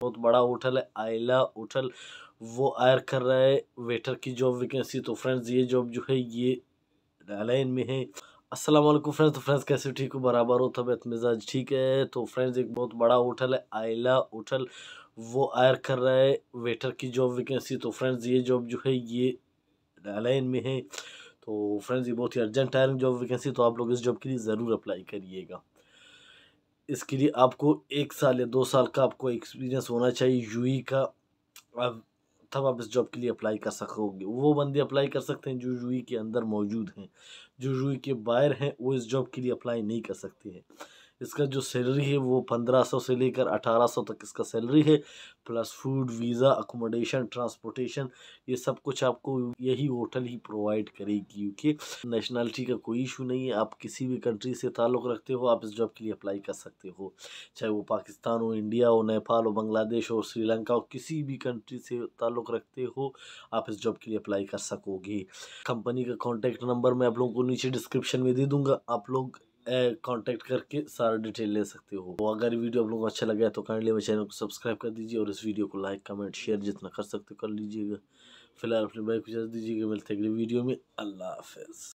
बहुत बड़ा होटल है आयला होटल वो आयर कर रहा है वेटर की जॉब वैकेंसी तो फ्रेंड्स ये जॉब जो है ये लाइन में है अस्सलाम वालेकुम फ्रेंड्स तो फ्रेंड्स कैसे ठीक हो बराबर हो तबियत मिजाज ठीक है तो फ्रेंड्स एक बहुत बड़ा होटल है आयला होटल वो आयर कर रहा है वेटर की जॉब वैकेंसी तो फ्रेंड्स ये जॉब जो है ये लाइन में है तो फ्रेंड्स ये बहुत ही अर्जेंट आयरिंग जॉब वैकेंसी तो आप लोग इस जॉब के लिए ज़रूर अप्लाई करिएगा इसके लिए आपको एक साल या दो साल का आपको एक्सपीरियंस होना चाहिए यू e का अब तब आप इस जॉब के लिए अप्लाई कर सकोगे वो बंदे अप्लाई कर सकते हैं जो यू e के अंदर मौजूद हैं जो यू e के बाहर हैं वो इस जॉब के लिए अप्लाई नहीं कर सकते हैं इसका जो सैलरी है वो पंद्रह सौ से लेकर अठारह सौ तक इसका सैलरी है plus food visa accommodation transportation ये सब कुछ आपको यही होटल ही प्रोवाइड करेगी क्योंकि नेशनलिटी का कोई इशू नहीं है आप किसी भी कंट्री से ताल्लुक़ रखते हो आप इस जॉब के लिए अप्लाई कर सकते हो चाहे वो पाकिस्तान हो इंडिया हो नेपाल हो बांग्लादेश हो श्रीलंका हो किसी भी कंट्री से ताल्लुक़ रखते हो आप इस जॉब के लिए अप्लाई कर सकोगे कंपनी का कॉन्टैक्ट नंबर मैं आप लोगों को नीचे डिस्क्रिप्शन में दे दूँगा आप लोग कांटेक्ट करके सारा डिटेल ले सकते हो तो अगर वीडियो आप लोगों को अच्छा लगा तो काइंडली मेरे चैनल को सब्सक्राइब कर दीजिए और इस वीडियो को लाइक कमेंट शेयर जितना कर सकते हो कर लीजिएगा फिलहाल अपने भाई को इजाज़त दीजिएगा मिलते अगले वीडियो में अल्लाह हाफ